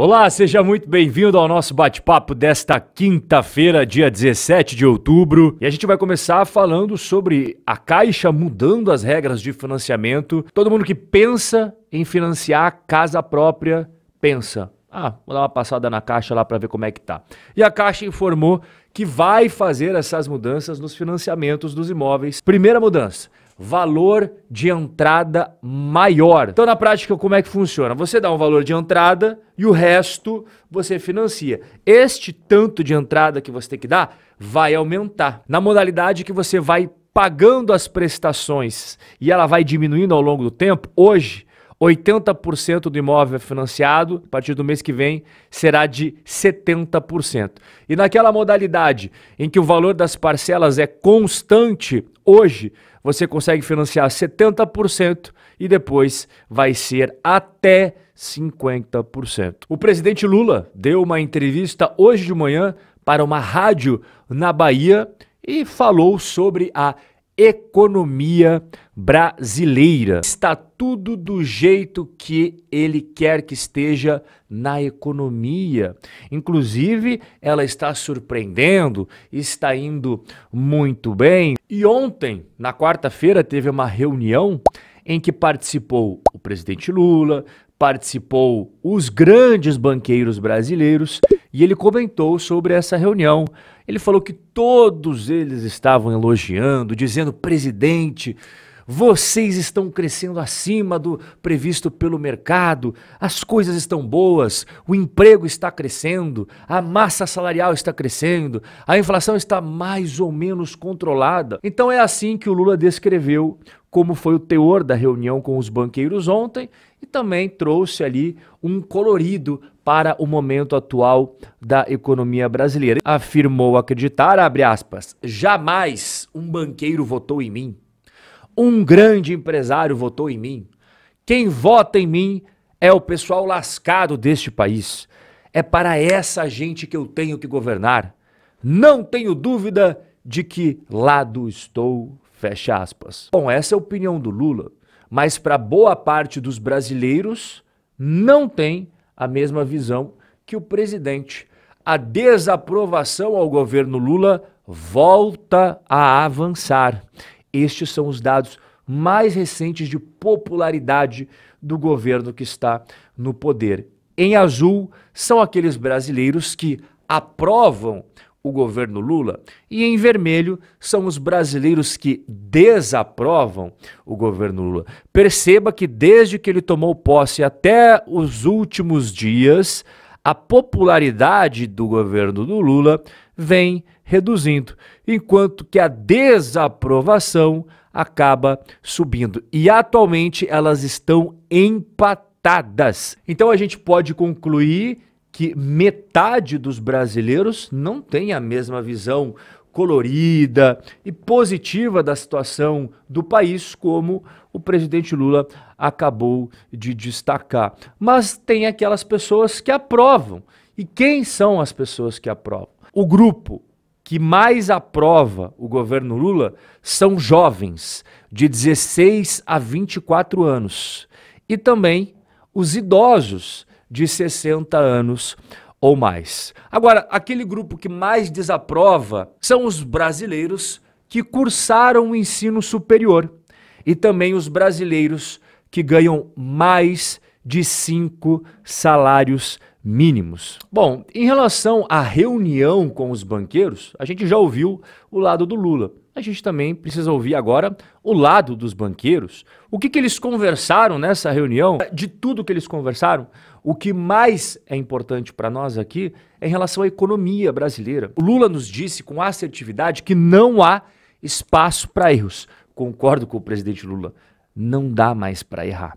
Olá, seja muito bem-vindo ao nosso bate-papo desta quinta-feira, dia 17 de outubro. E a gente vai começar falando sobre a Caixa mudando as regras de financiamento. Todo mundo que pensa em financiar casa própria pensa: ah, vou dar uma passada na Caixa lá para ver como é que tá. E a Caixa informou que vai fazer essas mudanças nos financiamentos dos imóveis. Primeira mudança: valor de entrada maior. Então, na prática, como é que funciona? Você dá um valor de entrada e o resto você financia. Este tanto de entrada que você tem que dar vai aumentar na modalidade que você vai pagando as prestações e ela vai diminuindo ao longo do tempo. Hoje, 80% do imóvel é financiado, a partir do mês que vem será de 70%. E naquela modalidade em que o valor das parcelas é constante, hoje você consegue financiar 70% e depois vai ser até 50%. O presidente Lula deu uma entrevista hoje de manhã para uma rádio na Bahia e falou sobre a economia brasileira. Está tudo do jeito que ele quer que esteja na economia. Inclusive, ela está surpreendendo, está indo muito bem. E ontem, na quarta-feira, teve uma reunião em que participou o presidente Lula, participou os grandes banqueiros brasileiros e ele comentou sobre essa reunião ele falou que todos eles estavam elogiando, dizendo: presidente, vocês estão crescendo acima do previsto pelo mercado, as coisas estão boas, o emprego está crescendo, a massa salarial está crescendo, a inflação está mais ou menos controlada. Então é assim que o Lula descreveu como foi o teor da reunião com os banqueiros ontem e também trouxe ali um colorido para o momento atual da economia brasileira. Afirmou acreditar, abre aspas, jamais um banqueiro votou em mim um grande empresário votou em mim. Quem vota em mim é o pessoal lascado deste país. É para essa gente que eu tenho que governar. Não tenho dúvida de que lado estou, fecha aspas. Bom, essa é a opinião do Lula, mas para boa parte dos brasileiros não tem a mesma visão que o presidente. A desaprovação ao governo Lula volta a avançar. Estes são os dados mais recentes de popularidade do governo que está no poder. Em azul são aqueles brasileiros que aprovam o governo Lula, e em vermelho são os brasileiros que desaprovam o governo Lula. Perceba que desde que ele tomou posse até os últimos dias, a popularidade do governo do Lula vem reduzindo, enquanto que a desaprovação acaba subindo. E atualmente elas estão empatadas. Então a gente pode concluir que metade dos brasileiros não tem a mesma visão colorida e positiva da situação do país, como o presidente Lula acabou de destacar. Mas tem aquelas pessoas que aprovam. E quem são as pessoas que aprovam? O grupo que mais aprova o governo Lula são jovens de 16 a 24 anos e também os idosos de 60 anos ou mais. Agora, aquele grupo que mais desaprova são os brasileiros que cursaram o ensino superior e também os brasileiros que ganham mais de cinco salários mínimos. Bom, em relação à reunião com os banqueiros, a gente já ouviu o lado do Lula. A gente também precisa ouvir agora o lado dos banqueiros. O que, que eles conversaram nessa reunião? De tudo que eles conversaram, o que mais é importante para nós aqui é em relação à economia brasileira. O Lula nos disse com assertividade que não há espaço para erros. Concordo com o presidente Lula não dá mais para errar.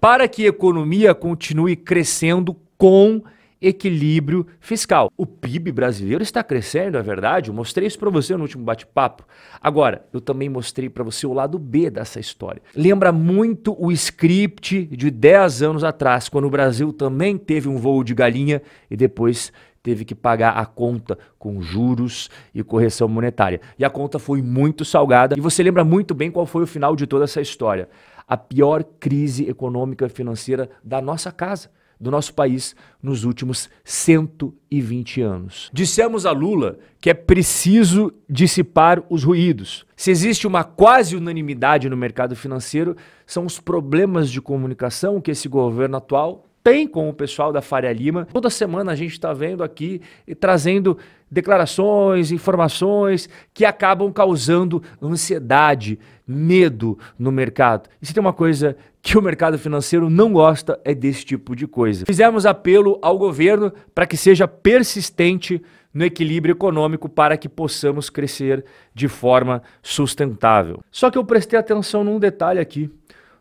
Para que a economia continue crescendo com equilíbrio fiscal. O PIB brasileiro está crescendo, é verdade? Eu mostrei isso para você no último bate-papo. Agora, eu também mostrei para você o lado B dessa história. Lembra muito o script de 10 anos atrás, quando o Brasil também teve um voo de galinha e depois teve que pagar a conta com juros e correção monetária. E a conta foi muito salgada. E você lembra muito bem qual foi o final de toda essa história. A pior crise econômica e financeira da nossa casa, do nosso país, nos últimos 120 anos. Dissemos a Lula que é preciso dissipar os ruídos. Se existe uma quase unanimidade no mercado financeiro, são os problemas de comunicação que esse governo atual tem com o pessoal da Faria Lima. Toda semana a gente está vendo aqui e trazendo declarações, informações que acabam causando ansiedade, medo no mercado. E se tem uma coisa que o mercado financeiro não gosta é desse tipo de coisa. Fizemos apelo ao governo para que seja persistente no equilíbrio econômico para que possamos crescer de forma sustentável. Só que eu prestei atenção num detalhe aqui.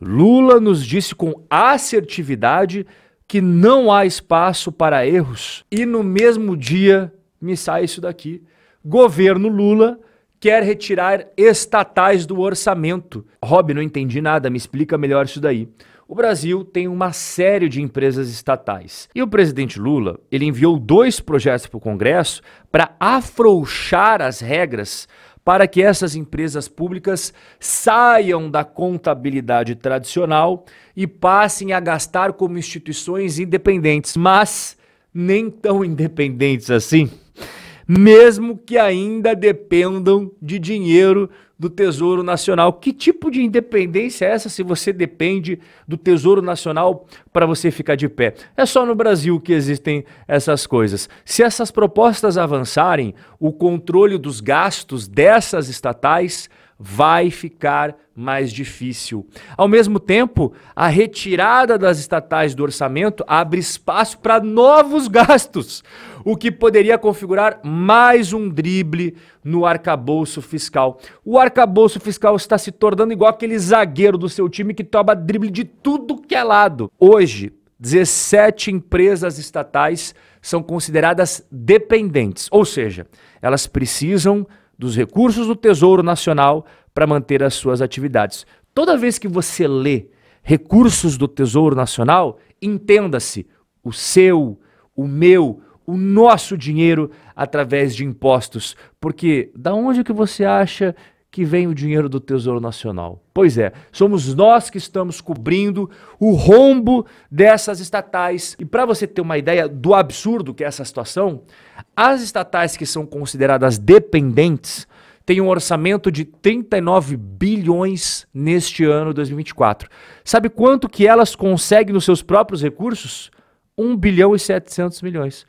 Lula nos disse com assertividade que não há espaço para erros. E no mesmo dia me sai isso daqui. Governo Lula quer retirar estatais do orçamento. Rob, não entendi nada, me explica melhor isso daí. O Brasil tem uma série de empresas estatais. E o presidente Lula, ele enviou dois projetos para o Congresso para afrouxar as regras para que essas empresas públicas saiam da contabilidade tradicional e passem a gastar como instituições independentes, mas nem tão independentes assim mesmo que ainda dependam de dinheiro do Tesouro Nacional. Que tipo de independência é essa se você depende do Tesouro Nacional para você ficar de pé? É só no Brasil que existem essas coisas. Se essas propostas avançarem, o controle dos gastos dessas estatais vai ficar mais difícil. Ao mesmo tempo, a retirada das estatais do orçamento abre espaço para novos gastos, o que poderia configurar mais um drible no arcabouço fiscal. O arcabouço fiscal está se tornando igual aquele zagueiro do seu time que toma drible de tudo que é lado. Hoje, 17 empresas estatais são consideradas dependentes, ou seja, elas precisam dos recursos do Tesouro Nacional para manter as suas atividades. Toda vez que você lê recursos do Tesouro Nacional, entenda-se o seu, o meu, o nosso dinheiro através de impostos, porque da onde que você acha que vem o dinheiro do Tesouro Nacional. Pois é, somos nós que estamos cobrindo o rombo dessas estatais. E para você ter uma ideia do absurdo que é essa situação, as estatais que são consideradas dependentes têm um orçamento de 39 bilhões neste ano 2024. Sabe quanto que elas conseguem nos seus próprios recursos? 1 bilhão e 700 milhões.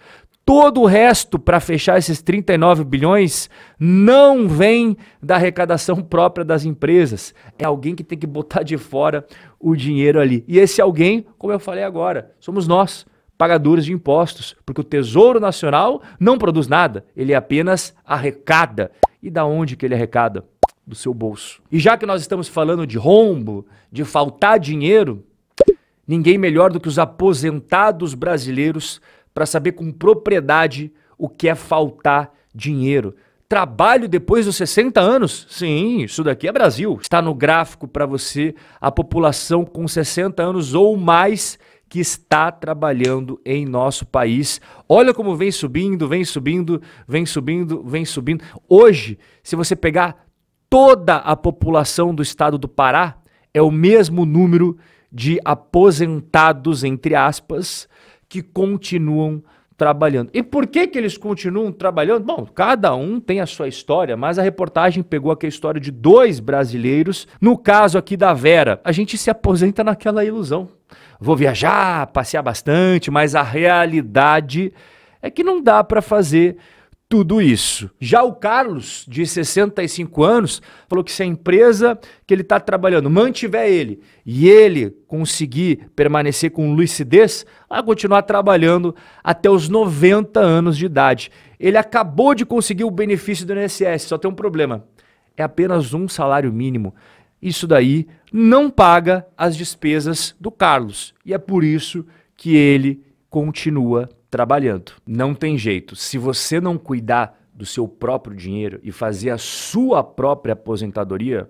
Todo o resto para fechar esses 39 bilhões não vem da arrecadação própria das empresas. É alguém que tem que botar de fora o dinheiro ali. E esse alguém, como eu falei agora, somos nós, pagadores de impostos, porque o Tesouro Nacional não produz nada, ele apenas arrecada. E da onde que ele arrecada? Do seu bolso. E já que nós estamos falando de rombo, de faltar dinheiro, ninguém melhor do que os aposentados brasileiros para saber com propriedade o que é faltar dinheiro. Trabalho depois dos 60 anos? Sim, isso daqui é Brasil. Está no gráfico para você a população com 60 anos ou mais que está trabalhando em nosso país. Olha como vem subindo, vem subindo, vem subindo, vem subindo. Hoje, se você pegar toda a população do estado do Pará, é o mesmo número de aposentados, entre aspas, que continuam trabalhando. E por que, que eles continuam trabalhando? Bom, cada um tem a sua história, mas a reportagem pegou aqui a história de dois brasileiros. No caso aqui da Vera, a gente se aposenta naquela ilusão. Vou viajar, passear bastante, mas a realidade é que não dá para fazer tudo isso. Já o Carlos, de 65 anos, falou que se a empresa que ele está trabalhando mantiver ele e ele conseguir permanecer com lucidez, vai continuar trabalhando até os 90 anos de idade. Ele acabou de conseguir o benefício do INSS, só tem um problema. É apenas um salário mínimo. Isso daí não paga as despesas do Carlos. E é por isso que ele continua trabalhando. Não tem jeito. Se você não cuidar do seu próprio dinheiro e fazer a sua própria aposentadoria,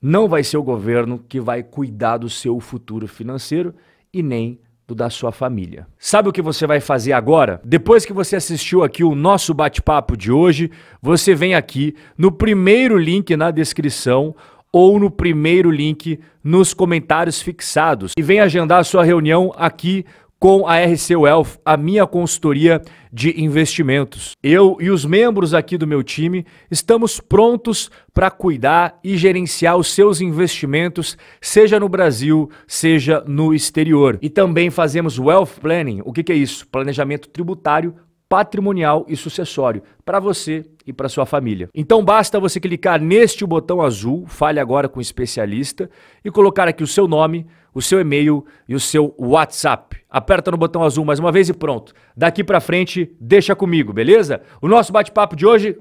não vai ser o governo que vai cuidar do seu futuro financeiro e nem do da sua família. Sabe o que você vai fazer agora? Depois que você assistiu aqui o nosso bate-papo de hoje, você vem aqui no primeiro link na descrição ou no primeiro link nos comentários fixados e vem agendar a sua reunião aqui com a RC Wealth, a minha consultoria de investimentos. Eu e os membros aqui do meu time estamos prontos para cuidar e gerenciar os seus investimentos, seja no Brasil, seja no exterior. E também fazemos wealth planning. O que, que é isso? Planejamento tributário patrimonial e sucessório para você e para sua família. Então basta você clicar neste botão azul, fale agora com o especialista e colocar aqui o seu nome, o seu e-mail e o seu WhatsApp. Aperta no botão azul mais uma vez e pronto. Daqui para frente, deixa comigo, beleza? O nosso bate-papo de hoje